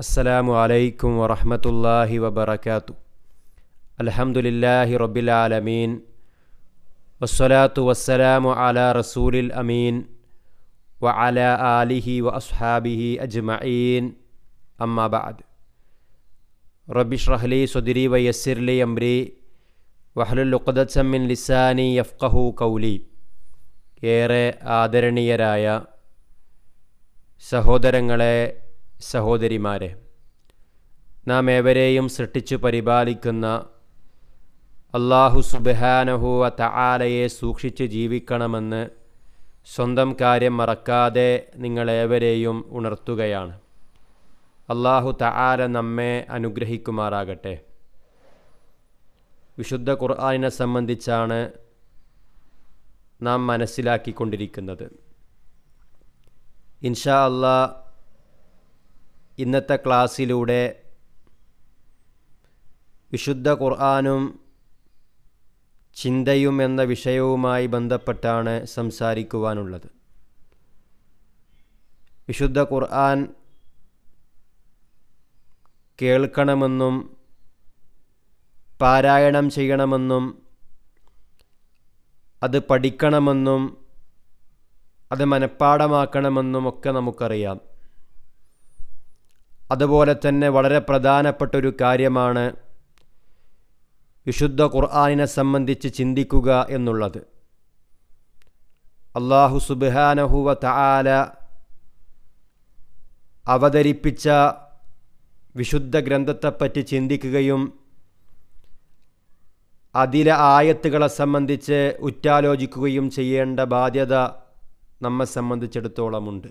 السلام عليكم ورحمة الله وبركاته الحمد لله رب العالمين والصلاة والسلام على رسول الأمين وعلى آله وأصحابه أجمعين أما بعد رب اشرح لي صدري ويسر لي أمري വഹ്ലുൽ ഉഖദത്സം من لساني يفقه قولي ഏറെ ആദരണീയരായ സഹോദരങ്ങളെ സഹോദരിമാരെ നാം ഏവരെയും സൃഷ്ടിച്ചു പരിപാലിക്കുന്ന അള്ളാഹു സുബഹാനഹുവ തആലയെ സൂക്ഷിച്ച് ജീവിക്കണമെന്ന് സ്വന്തം കാര്യം മറക്കാതെ നിങ്ങളേവരെയും ഉണർത്തുകയാണ് അള്ളാഹു തആല നമ്മെ അനുഗ്രഹിക്കുമാറാകട്ടെ വിശുദ്ധ ഖുർആാനിനെ സംബന്ധിച്ചാണ് നാം മനസ്സിലാക്കിക്കൊണ്ടിരിക്കുന്നത് ഇൻഷാ അള്ളാഹ് ഇന്നത്തെ ക്ലാസ്സിലൂടെ വിശുദ്ധ ഖുർആാനും ചിന്തയും എന്ന വിഷയവുമായി ബന്ധപ്പെട്ടാണ് സംസാരിക്കുവാനുള്ളത് വിശുദ്ധ ഖുർആൻ കേൾക്കണമെന്നും പാരായണം ചെയ്യണമെന്നും അത് പഠിക്കണമെന്നും അത് മനഃപ്പാടമാക്കണമെന്നും ഒക്കെ നമുക്കറിയാം അതുപോലെ തന്നെ വളരെ പ്രധാനപ്പെട്ട ഒരു കാര്യമാണ് വിശുദ്ധ ഖുർആാനിനെ സംബന്ധിച്ച് ചിന്തിക്കുക എന്നുള്ളത് അള്ളാഹു സുബാനഹുവ തആല അവതരിപ്പിച്ച വിശുദ്ധ ഗ്രന്ഥത്തെപ്പറ്റി ചിന്തിക്കുകയും അതിലെ ആയത്തുകളെ സംബന്ധിച്ച് ഉറ്റാലോചിക്കുകയും ചെയ്യേണ്ട ബാധ്യത നമ്മെ സംബന്ധിച്ചിടത്തോളമുണ്ട്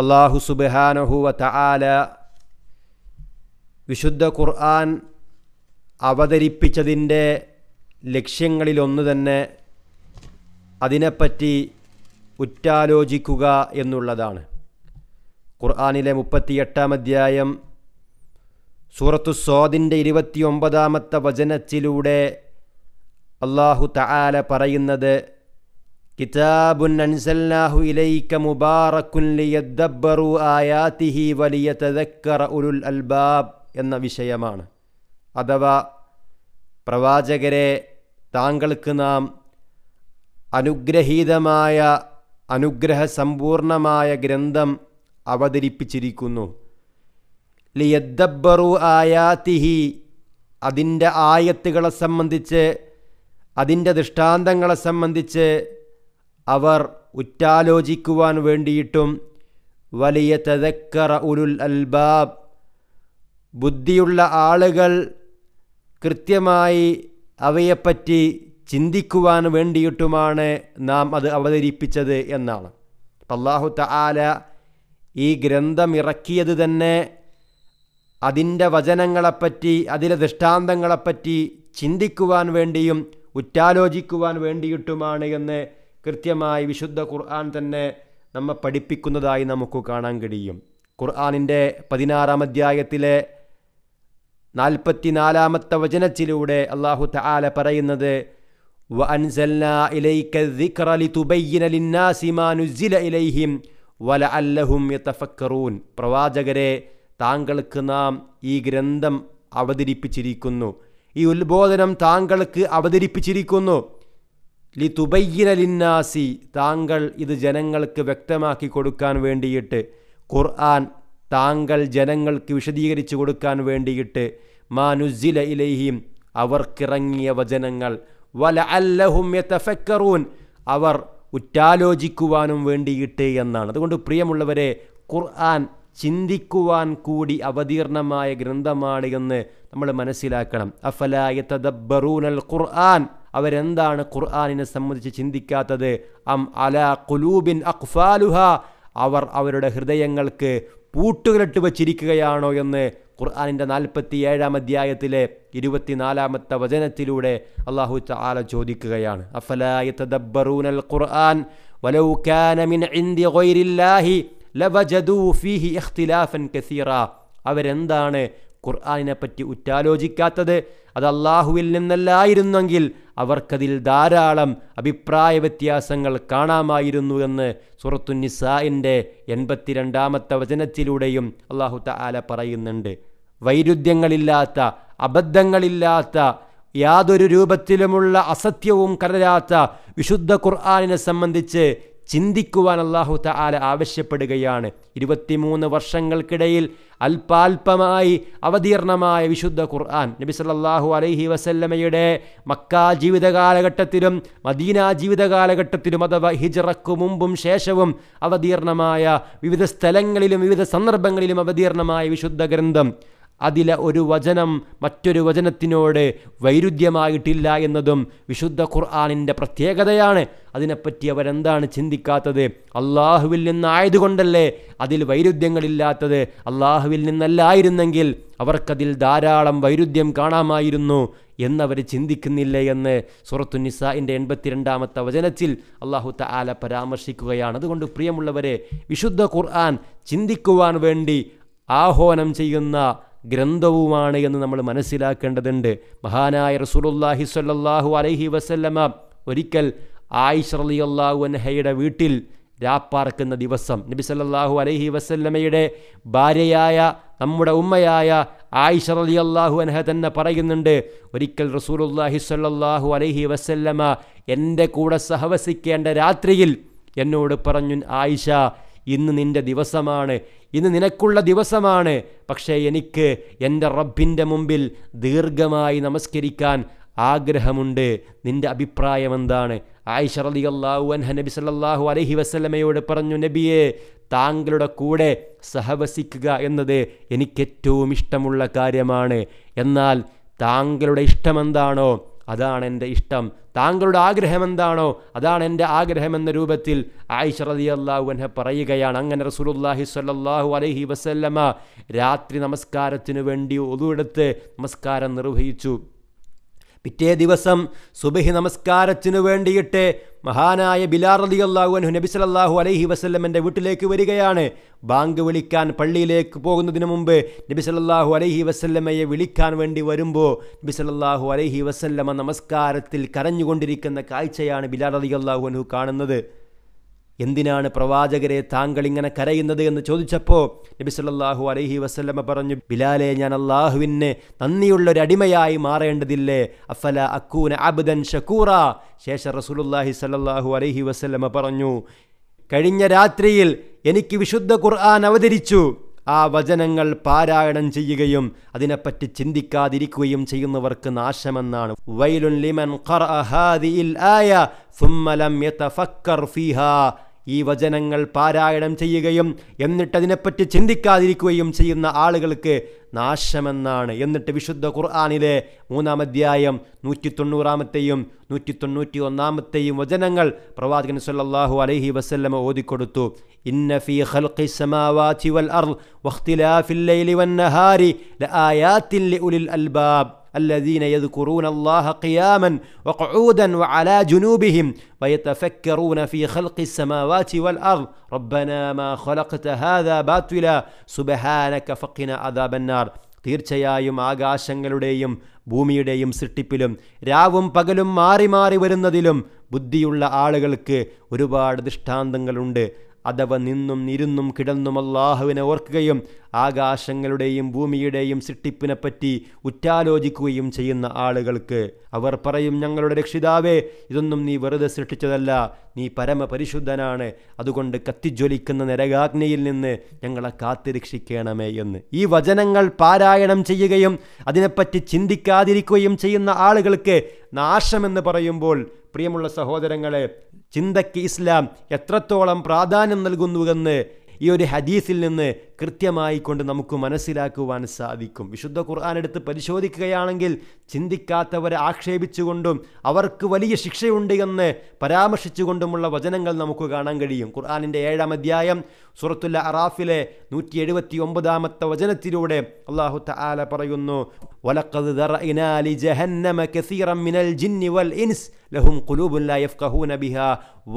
അള്ളാഹു സുബാനഹുവ തആല വിശുദ്ധ ഖുർആൻ അവതരിപ്പിച്ചതിൻ്റെ ലക്ഷ്യങ്ങളിലൊന്നു തന്നെ അതിനെപ്പറ്റി ഉറ്റാലോചിക്കുക എന്നുള്ളതാണ് ഖുർആാനിലെ മുപ്പത്തിയെട്ടാം അധ്യായം സൂറത്തു സ്വാദിൻ്റെ ഇരുപത്തിയൊമ്പതാമത്തെ വചനത്തിലൂടെ അള്ളാഹു തആല പറയുന്നത് കിതാബുൻ അൻസല്ലാഹു ഇലൈക്ക മുബാറക്കുൻ ലിയദ്ദബ്ബറു ആയാതിഹി വലിയ തദക്കറ ഉലുൽ അൽബാബ് എന്ന വിഷയമാണ് അഥവാ പ്രവാചകരെ താങ്കൾക്ക് നാം അനുഗ്രഹീതമായ അനുഗ്രഹ സമ്പൂർണമായ ഗ്രന്ഥം അവതരിപ്പിച്ചിരിക്കുന്നു ലിയദ്ദബ്ബറു ആയാതിഹി അതിൻ്റെ ആയത്തുകളെ സംബന്ധിച്ച് അതിൻ്റെ ദൃഷ്ടാന്തങ്ങളെ സംബന്ധിച്ച് അവർ ഉറ്റാലോചിക്കുവാൻ വേണ്ടിയിട്ടും വലിയ തെതക്കറ ഉലുൽ അൽബാബ് ബുദ്ധിയുള്ള ആളുകൾ കൃത്യമായി അവയെപ്പറ്റി ചിന്തിക്കുവാൻ വേണ്ടിയിട്ടുമാണ് നാം അത് അവതരിപ്പിച്ചത് എന്നാണ് അള്ളാഹു തആല ഈ ഗ്രന്ഥം ഇറക്കിയത് തന്നെ അതിൻ്റെ വചനങ്ങളെപ്പറ്റി അതിലെ ദൃഷ്ടാന്തങ്ങളെപ്പറ്റി ചിന്തിക്കുവാൻ വേണ്ടിയും ഉറ്റാലോചിക്കുവാൻ വേണ്ടിയിട്ടുമാണ് എന്ന് കൃത്യമായി വിശുദ്ധ ഖുർആൻ തന്നെ നമ്മെ പഠിപ്പിക്കുന്നതായി നമുക്ക് കാണാൻ കഴിയും ഖുർആാനിൻ്റെ പതിനാറാം അധ്യായത്തിലെ നാൽപ്പത്തിനാലാമത്തെ വചനത്തിലൂടെ അള്ളാഹു തആല പറയുന്നത് وأنزلنا പ്രവാചകരെ താങ്കൾക്ക് നാം ഈ ഗ്രന്ഥം അവതരിപ്പിച്ചിരിക്കുന്നു ഈ ഉത്ബോധനം താങ്കൾക്ക് അവതരിപ്പിച്ചിരിക്കുന്നു ലിതുബയ്യിന ലിന്നാസി താങ്കൾ ഇത് ജനങ്ങൾക്ക് വ്യക്തമാക്കി കൊടുക്കാൻ വേണ്ടിയിട്ട് ഖുർആൻ താങ്കൾ ജനങ്ങൾക്ക് വിശദീകരിച്ചു കൊടുക്കാൻ വേണ്ടിയിട്ട് മാനുസില ഇലഹിം അവർക്കിറങ്ങിയ വചനങ്ങൾ വല അല്ലഹും യതഫക്കറൂൻ അവർ ഉറ്റാലോചിക്കുവാനും വേണ്ടിയിട്ട് എന്നാണ് അതുകൊണ്ട് പ്രിയമുള്ളവരെ ഖുർആൻ ചിന്തിക്കുവാൻ കൂടി അവതീർണമായ ഗ്രന്ഥമാണ് എന്ന് നമ്മൾ മനസ്സിലാക്കണം അഫലായ തദബ്ബറൂനൽ ഖുർആൻ അവരെന്താണ് ഖുർആാനിനെ സംബന്ധിച്ച് ചിന്തിക്കാത്തത് അം അല കുലൂബിൻ അഖ്ഫാലുഹ അവർ അവരുടെ ഹൃദയങ്ങൾക്ക് പൂട്ടുകളിട്ട് വച്ചിരിക്കുകയാണോ എന്ന് ഖുർആാനിൻ്റെ നാൽപ്പത്തി ഏഴാം അധ്യായത്തിലെ ഇരുപത്തിനാലാമത്തെ വചനത്തിലൂടെ അള്ളാഹു ചാല ചോദിക്കുകയാണ് അഫലായ ഖുർആൻ വലൗ കാന മിൻ ലവജദൂ ഫീഹി ഇഖ്തിലാഫൻ കസീറ അവരെന്താണ് ഖുർആാനിനെപ്പറ്റി ഉറ്റാലോചിക്കാത്തത് അത് അള്ളാഹുവിൽ നിന്നല്ലായിരുന്നെങ്കിൽ അവർക്കതിൽ ധാരാളം അഭിപ്രായ വ്യത്യാസങ്ങൾ കാണാമായിരുന്നു എന്ന് സുറത്തു നിസാഇൻ്റെ എൺപത്തിരണ്ടാമത്തെ വചനത്തിലൂടെയും അള്ളാഹു താല പറയുന്നുണ്ട് വൈരുദ്ധ്യങ്ങളില്ലാത്ത അബദ്ധങ്ങളില്ലാത്ത യാതൊരു രൂപത്തിലുമുള്ള അസത്യവും കലരാത്ത വിശുദ്ധ ഖുർആാനിനെ സംബന്ധിച്ച് ചിന്തിക്കുവാൻ അള്ളാഹു താല ആവശ്യപ്പെടുകയാണ് ഇരുപത്തിമൂന്ന് വർഷങ്ങൾക്കിടയിൽ അല്പാൽപമായി അവതീർണമായ വിശുദ്ധ ഖുർആൻ നബി സല്ലാഹു അലൈഹി വസല്ലമയുടെ മക്ക ജീവിത കാലഘട്ടത്തിലും മദീന ജീവിത കാലഘട്ടത്തിലും അഥവാ ഹിജറക്കു മുമ്പും ശേഷവും അവതീർണമായ വിവിധ സ്ഥലങ്ങളിലും വിവിധ സന്ദർഭങ്ങളിലും അവതീർണമായ വിശുദ്ധ ഗ്രന്ഥം അതിലെ ഒരു വചനം മറ്റൊരു വചനത്തിനോട് വൈരുദ്ധ്യമായിട്ടില്ല എന്നതും വിശുദ്ധ ഖുർആാനിൻ്റെ പ്രത്യേകതയാണ് അതിനെപ്പറ്റി അവരെന്താണ് ചിന്തിക്കാത്തത് അള്ളാഹുവിൽ നിന്നായതുകൊണ്ടല്ലേ അതിൽ വൈരുദ്ധ്യങ്ങളില്ലാത്തത് അള്ളാഹുവിൽ നിന്നല്ലായിരുന്നെങ്കിൽ അവർക്കതിൽ ധാരാളം വൈരുദ്ധ്യം കാണാമായിരുന്നു എന്നവർ ചിന്തിക്കുന്നില്ല എന്ന് സുറത്തു നിസാഇൻ്റെ എൺപത്തിരണ്ടാമത്തെ വചനത്തിൽ അള്ളാഹു തആല പരാമർശിക്കുകയാണ് അതുകൊണ്ട് പ്രിയമുള്ളവരെ വിശുദ്ധ ഖുർആൻ ചിന്തിക്കുവാൻ വേണ്ടി ആഹ്വാനം ചെയ്യുന്ന ഗ്രന്ഥവുമാണ് എന്ന് നമ്മൾ മനസ്സിലാക്കേണ്ടതുണ്ട് മഹാനായ റസൂലുല്ലാഹി സ്വല്ലാഹു അലൈഹി വസല്ലമ ഒരിക്കൽ ആയിഷ റളിയല്ലാഹു അൻഹയുടെ വീട്ടിൽ രാപ്പാർക്കുന്ന ദിവസം നബി സല്ലാഹു അലൈഹി വസല്ലമയുടെ ഭാര്യയായ നമ്മുടെ ഉമ്മയായ ആയിഷ റളിയല്ലാഹു അള്ളാഹു അൻഹ തന്നെ പറയുന്നുണ്ട് ഒരിക്കൽ റസൂലുല്ലാഹി സ്വല്ലാഹു അലൈഹി വസല്ലമ എൻ്റെ കൂടെ സഹവസിക്കേണ്ട രാത്രിയിൽ എന്നോട് പറഞ്ഞു ആയിഷ ഇന്ന് നിൻ്റെ ദിവസമാണ് ഇന്ന് നിനക്കുള്ള ദിവസമാണ് പക്ഷേ എനിക്ക് എൻ്റെ റബ്ബിൻ്റെ മുമ്പിൽ ദീർഘമായി നമസ്കരിക്കാൻ ആഗ്രഹമുണ്ട് നിന്റെ അഭിപ്രായം എന്താണ് ആയിഷ റലി അള്ളാഹു അൻഹ നബി സല്ലാഹു അലഹി വസ്ലമയോട് പറഞ്ഞു നബിയെ താങ്കളുടെ കൂടെ സഹവസിക്കുക എന്നത് എനിക്കേറ്റവും ഇഷ്ടമുള്ള കാര്യമാണ് എന്നാൽ താങ്കളുടെ ഇഷ്ടമെന്താണോ അതാണ് എൻ്റെ ഇഷ്ടം താങ്കളുടെ ആഗ്രഹം എന്താണോ അതാണ് എൻ്റെ ആഗ്രഹം എന്ന രൂപത്തിൽ ആയിഷ റതി അള്ളാഹു എന്നെ പറയുകയാണ് അങ്ങനെ റസൂലുല്ലാഹി സ്വല്ലല്ലാഹു അലൈഹി വസല്ലമ രാത്രി നമസ്കാരത്തിനു വേണ്ടി ഒതുവെടുത്ത് നമസ്കാരം നിർവഹിച്ചു പിറ്റേ ദിവസം സുബഹി നമസ്കാരത്തിനു വേണ്ടിയിട്ട് മഹാനായ ബിലാർ അലി അള്ളാഹുഅൻഹു നബി സലല്ലാഹു അലൈഹി വസ്ല്ലമിൻ്റെ വീട്ടിലേക്ക് വരികയാണ് ബാങ്ക് വിളിക്കാൻ പള്ളിയിലേക്ക് പോകുന്നതിന് മുമ്പ് നബി സലല്ലാഹു അലൈഹി വസ്ല്ലമയെ വിളിക്കാൻ വേണ്ടി വരുമ്പോൾ നബി സലല്ലാഹു അലൈഹി വസ്ല്ലമ നമസ്കാരത്തിൽ കരഞ്ഞുകൊണ്ടിരിക്കുന്ന കാഴ്ചയാണ് ബിലാർ അലി അള്ളാഹു അൻഹു കാണുന്നത് എന്തിനാണ് പ്രവാചകരെ താങ്കൾ ഇങ്ങനെ കരയുന്നത് എന്ന് ചോദിച്ചപ്പോൾ നബി സല്ലാഹു അലഹി വസ്ലമ പറഞ്ഞു ബിലാലെ ഞാൻ അള്ളാഹുവിന് നന്ദിയുള്ള ഒരു അടിമയായി മാറേണ്ടതില്ലേ അഫല അക്കൂന അബ്ദൻ ഷക്കൂറ ശേഷ റസൂലുല്ലാഹി സല്ലാഹു അലഹി വസ്ലമ പറഞ്ഞു കഴിഞ്ഞ രാത്രിയിൽ എനിക്ക് വിശുദ്ധ ഖുർആൻ അവതരിച്ചു ആ വചനങ്ങൾ പാരായണം ചെയ്യുകയും അതിനെപ്പറ്റി ചിന്തിക്കാതിരിക്കുകയും ചെയ്യുന്നവർക്ക് നാശമെന്നാണ് വൈലുൻ ലിമൻ ഖറഅ ഹാദിഇൽ ആയ ഫുമ്മ ലം യതഫക്കർ ഫീഹാ ഈ വചനങ്ങൾ പാരായണം ചെയ്യുകയും എന്നിട്ടതിനെപ്പറ്റി ചിന്തിക്കാതിരിക്കുകയും ചെയ്യുന്ന ആളുകൾക്ക് നാശമെന്നാണ് എന്നിട്ട് വിശുദ്ധ ഖുർആാനിലെ മൂന്നാം അധ്യായം നൂറ്റി തൊണ്ണൂറാമത്തെയും നൂറ്റി തൊണ്ണൂറ്റി ഒന്നാമത്തെയും വചനങ്ങൾ പ്രവാചകൻ സല്ലാഹു അലഹി വസ്ല്ലമ ഓതിക്കൊടുത്തു ഇന്ന ഫീ വൽ ലൈലി അൽബാബ് الذين يذكرون الله قياما وقعودا وعلى جنوبهم ويتفكرون في خلق السماوات والارض ربنا ما خلقت هذا باطلا سبحانك فقنا عذاب النار തീർച്ചയായും ആകാശങ്ങളുടെയും ഭൂമിയുടെയും സൃഷ്ടിപ്പിലും രാവും പകലും മാറി മാറി വരുന്നതിലും ബുദ്ധിയുള്ള ആളുകൾക്ക് ഒരുപാട് ദൃഷ്ടാന്തങ്ങളുണ്ട് അഥവാ നിന്നും ഇരുന്നും കിടന്നും അള്ളാഹുവിനെ ഓർക്കുകയും ആകാശങ്ങളുടെയും ഭൂമിയുടെയും സൃഷ്ടിപ്പിനെപ്പറ്റി ഉറ്റാലോചിക്കുകയും ചെയ്യുന്ന ആളുകൾക്ക് അവർ പറയും ഞങ്ങളുടെ രക്ഷിതാവേ ഇതൊന്നും നീ വെറുതെ സൃഷ്ടിച്ചതല്ല നീ പരമപരിശുദ്ധനാണ് അതുകൊണ്ട് കത്തിജ്വലിക്കുന്ന നരകാഗ്നിയിൽ നിന്ന് ഞങ്ങളെ കാത്തിരക്ഷിക്കണമേ എന്ന് ഈ വചനങ്ങൾ പാരായണം ചെയ്യുകയും അതിനെപ്പറ്റി ചിന്തിക്കാതിരിക്കുകയും ചെയ്യുന്ന ആളുകൾക്ക് നാശമെന്ന് പറയുമ്പോൾ പ്രിയമുള്ള സഹോദരങ്ങളെ ചിന്തയ്ക്ക് ഇസ്ലാം എത്രത്തോളം പ്രാധാന്യം നൽകുന്നുവെന്ന് ഈ ഒരു ഹദീസിൽ നിന്ന് കൃത്യമായി കൊണ്ട് നമുക്ക് മനസ്സിലാക്കുവാൻ സാധിക്കും വിശുദ്ധ ഖുർആൻ എടുത്ത് പരിശോധിക്കുകയാണെങ്കിൽ ചിന്തിക്കാത്തവരെ ആക്ഷേപിച്ചുകൊണ്ടും അവർക്ക് വലിയ ശിക്ഷയുണ്ട് എന്ന് പരാമർശിച്ചുകൊണ്ടുമുള്ള വചനങ്ങൾ നമുക്ക് കാണാൻ കഴിയും ഖുർആാനിൻ്റെ ഏഴാം അധ്യായം സുറത്തുല്ല അറാഫിലെ നൂറ്റി എഴുപത്തി ഒമ്പതാമത്തെ വചനത്തിലൂടെ അള്ളാഹു തആല പറയുന്നു വലഖദ് ലി ജഹന്നമ ജിന്നി വൽ ഇൻസ് ലഹും ഖുലൂബുൻ ലാ യഫ്ഖഹൂന ബിഹാ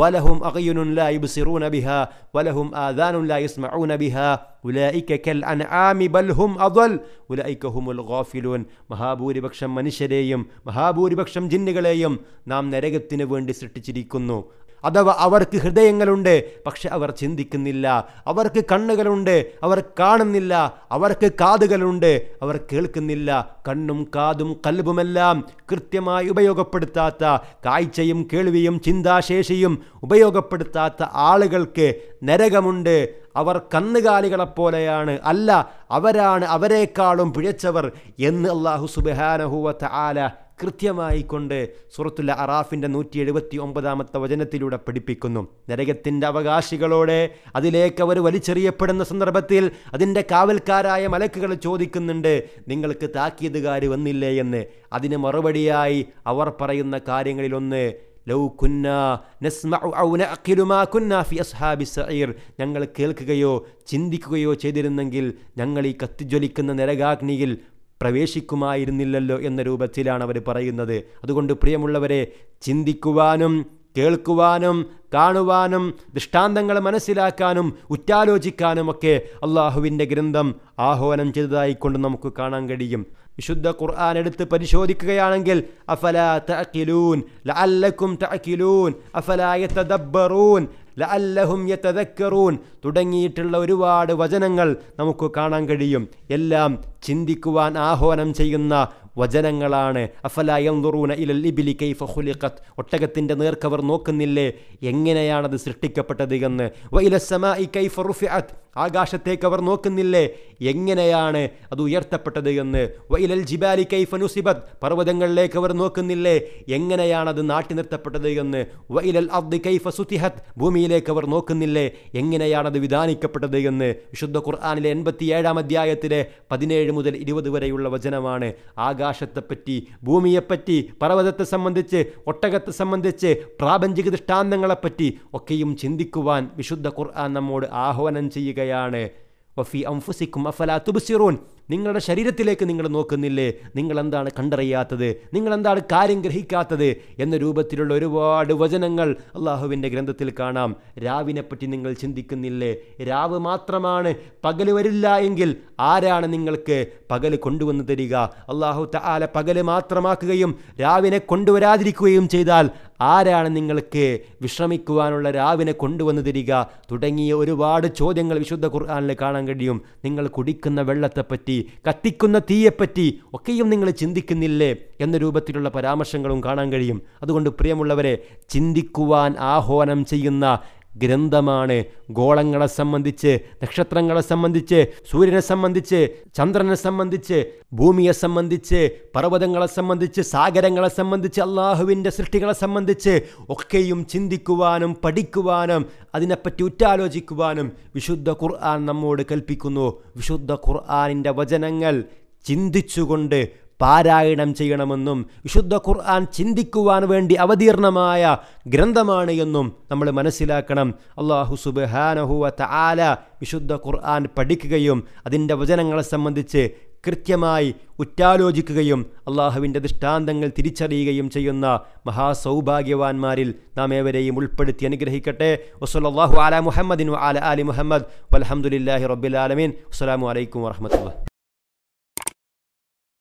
വലഹും അഖ്യുനുൻ ലാ യബ്സിറൂന ബിഹാ വലഹും ആദാനുൻ ലാ യസ്മഊന ബിഹാ ഉലായിക്ക കൽ അൻആമി ആമി ബൽഹും അദൽ ഉലായിക്ക ഹുമുൽ ഗോഫിലൂൻ മഹാഭൂരിപക്ഷം മനുഷ്യരെയും മഹാഭൂരിപക്ഷം ജിന്നുകളെയും നാം നരകത്തിനു വേണ്ടി സൃഷ്ടിച്ചിരിക്കുന്നു അഥവാ അവർക്ക് ഹൃദയങ്ങളുണ്ട് പക്ഷെ അവർ ചിന്തിക്കുന്നില്ല അവർക്ക് കണ്ണുകളുണ്ട് അവർ കാണുന്നില്ല അവർക്ക് കാതുകളുണ്ട് അവർ കേൾക്കുന്നില്ല കണ്ണും കാതും കൽബുമെല്ലാം കൃത്യമായി ഉപയോഗപ്പെടുത്താത്ത കാഴ്ചയും കേൾവിയും ചിന്താശേഷിയും ഉപയോഗപ്പെടുത്താത്ത ആളുകൾക്ക് നരകമുണ്ട് അവർ കന്നുകാലികളെപ്പോലെയാണ് അല്ല അവരാണ് അവരെക്കാളും പിഴച്ചവർ എന്ന് അള്ളാഹു സുബഹാനഹുവ ആല കൃത്യമായിക്കൊണ്ട് സുറത്തുൽ അറാഫിൻ്റെ നൂറ്റി എഴുപത്തി ഒമ്പതാമത്തെ വചനത്തിലൂടെ പഠിപ്പിക്കുന്നു നരകത്തിൻ്റെ അവകാശികളോടെ അതിലേക്ക് അവർ വലിച്ചെറിയപ്പെടുന്ന സന്ദർഭത്തിൽ അതിൻ്റെ കാവൽക്കാരായ മലക്കുകൾ ചോദിക്കുന്നുണ്ട് നിങ്ങൾക്ക് താക്കീതുകാർ വന്നില്ലേ എന്ന് അതിന് മറുപടിയായി അവർ പറയുന്ന കാര്യങ്ങളിലൊന്ന് ലൗ ഫി സഈർ ഞങ്ങൾ കേൾക്കുകയോ ചിന്തിക്കുകയോ ചെയ്തിരുന്നെങ്കിൽ ഞങ്ങൾ ഈ കത്തിജ്വലിക്കുന്ന നരകാഗ്നിയിൽ പ്രവേശിക്കുമായിരുന്നില്ലല്ലോ എന്ന രൂപത്തിലാണ് അവർ പറയുന്നത് അതുകൊണ്ട് പ്രിയമുള്ളവരെ ചിന്തിക്കുവാനും കേൾക്കുവാനും കാണുവാനും ദൃഷ്ടാന്തങ്ങൾ മനസ്സിലാക്കാനും ഉറ്റാലോചിക്കാനുമൊക്കെ അള്ളാഹുവിൻ്റെ ഗ്രന്ഥം ആഹ്വാനം ചെയ്തതായിക്കൊണ്ട് നമുക്ക് കാണാൻ കഴിയും വിശുദ്ധ ഖുർആൻ എടുത്ത് പരിശോധിക്കുകയാണെങ്കിൽ അഫലാ തഅഖിലൂൻ ലഅല്ലക്കും തഅഖിലൂൻ അഫലാ യതദബ്ബറൂൻ ലഅല്ലഹും യതദക്കറൂൻ തുടങ്ങിയിട്ടുള്ള ഒരുപാട് വചനങ്ങൾ നമുക്ക് കാണാൻ കഴിയും എല്ലാം ചിന്തിക്കുവാൻ ആഹ്വാനം ചെയ്യുന്ന വചനങ്ങളാണ് അഫലായൂറൂന ഇലൽ ഇബിലി കൈഫ ഹുലിഖത്ത് ഒട്ടകത്തിൻ്റെ നേർക്കവർ നോക്കുന്നില്ലേ എങ്ങനെയാണത് സൃഷ്ടിക്കപ്പെട്ടത് എന്ന് വൈലസമാ ഇ കൈഫ റുഫിഅത്ത് ആകാശത്തേക്ക് അവർ നോക്കുന്നില്ലേ എങ്ങനെയാണ് അത് ഉയർത്തപ്പെട്ടത് എന്ന് വൈലൽ ജിബാലി കൈഫനുസിബത്ത് പർവ്വതങ്ങളിലേക്ക് അവർ നോക്കുന്നില്ലേ എങ്ങനെയാണത് നാട്ടി നിർത്തപ്പെട്ടത് എന്ന് വൈലൽ അബ്ദി കൈഫ സുതിഹത്ത് ഭൂമിയിലേക്ക് അവർ നോക്കുന്നില്ലേ എങ്ങനെയാണത് വിധാനിക്കപ്പെട്ടത് എന്ന് വിശുദ്ധ ഖുർആാനിലെ ഏഴാം അധ്യായത്തിലെ പതിനേഴ് മുതൽ ഇരുപത് വരെയുള്ള വചനമാണ് ആകാശ ആകാശത്തെപ്പറ്റി ഭൂമിയെപ്പറ്റി പർവ്വതത്തെ സംബന്ധിച്ച് ഒട്ടകത്തെ സംബന്ധിച്ച് പ്രാപഞ്ചിക ദൃഷ്ടാന്തങ്ങളെപ്പറ്റി ഒക്കെയും ചിന്തിക്കുവാൻ വിശുദ്ധ ഖുർആൻ നമ്മോട് ആഹ്വാനം ചെയ്യുകയാണ് വഫി അംഫുസിക്കും അഫലാ തുബ്സിറൂൻ നിങ്ങളുടെ ശരീരത്തിലേക്ക് നിങ്ങൾ നോക്കുന്നില്ലേ നിങ്ങൾ എന്താണ് കണ്ടറിയാത്തത് നിങ്ങൾ എന്താണ് കാര്യം ഗ്രഹിക്കാത്തത് എന്ന രൂപത്തിലുള്ള ഒരുപാട് വചനങ്ങൾ അള്ളാഹുവിൻ്റെ ഗ്രന്ഥത്തിൽ കാണാം രാവിനെ പറ്റി നിങ്ങൾ ചിന്തിക്കുന്നില്ലേ രാവ് മാത്രമാണ് പകല് വരില്ല എങ്കിൽ ആരാണ് നിങ്ങൾക്ക് പകല് കൊണ്ടുവന്ന് തരിക അള്ളാഹു ആല പകല് മാത്രമാക്കുകയും രാവിനെ കൊണ്ടുവരാതിരിക്കുകയും ചെയ്താൽ ആരാണ് നിങ്ങൾക്ക് വിശ്രമിക്കുവാനുള്ള രാവിനെ കൊണ്ടുവന്നു തരിക തുടങ്ങിയ ഒരുപാട് ചോദ്യങ്ങൾ വിശുദ്ധ ഖുർആാനിൽ കാണാൻ കഴിയും നിങ്ങൾ കുടിക്കുന്ന വെള്ളത്തെപ്പറ്റി കത്തിക്കുന്ന തീയെപ്പറ്റി ഒക്കെയും നിങ്ങൾ ചിന്തിക്കുന്നില്ലേ എന്ന രൂപത്തിലുള്ള പരാമർശങ്ങളും കാണാൻ കഴിയും അതുകൊണ്ട് പ്രിയമുള്ളവരെ ചിന്തിക്കുവാൻ ആഹ്വാനം ചെയ്യുന്ന ഗ്രന്ഥമാണ് ഗോളങ്ങളെ സംബന്ധിച്ച് നക്ഷത്രങ്ങളെ സംബന്ധിച്ച് സൂര്യനെ സംബന്ധിച്ച് ചന്ദ്രനെ സംബന്ധിച്ച് ഭൂമിയെ സംബന്ധിച്ച് പർവ്വതങ്ങളെ സംബന്ധിച്ച് സാഗരങ്ങളെ സംബന്ധിച്ച് അള്ളാഹുവിൻ്റെ സൃഷ്ടികളെ സംബന്ധിച്ച് ഒക്കെയും ചിന്തിക്കുവാനും പഠിക്കുവാനും അതിനെപ്പറ്റി ഉറ്റാലോചിക്കുവാനും വിശുദ്ധ ഖുർആൻ നമ്മോട് കൽപ്പിക്കുന്നു വിശുദ്ധ ഖുർആാനിൻ്റെ വചനങ്ങൾ ചിന്തിച്ചുകൊണ്ട് പാരായണം ചെയ്യണമെന്നും വിശുദ്ധ ഖുർആൻ ചിന്തിക്കുവാൻ വേണ്ടി അവതീർണമായ ഗ്രന്ഥമാണ് എന്നും നമ്മൾ മനസ്സിലാക്കണം അള്ളാഹു സുബാനഹുവ ആല വിശുദ്ധ ഖുർആൻ പഠിക്കുകയും അതിൻ്റെ വചനങ്ങളെ സംബന്ധിച്ച് കൃത്യമായി ഉറ്റാലോചിക്കുകയും അള്ളാഹുവിൻ്റെ ദൃഷ്ടാന്തങ്ങൾ തിരിച്ചറിയുകയും ചെയ്യുന്ന മഹാസൗഭാഗ്യവാന്മാരിൽ നാം ഏവരെയും ഉൾപ്പെടുത്തി അനുഗ്രഹിക്കട്ടെ വസ്ലാഹു അല മുഹമ്മദിൻ അല അലി മുഹമ്മദ് വലഹമുല്ലാഹി റബ്ബിലാലമീൻ അസ്സാം വലൈക്കും വാഹമത്തുള്ള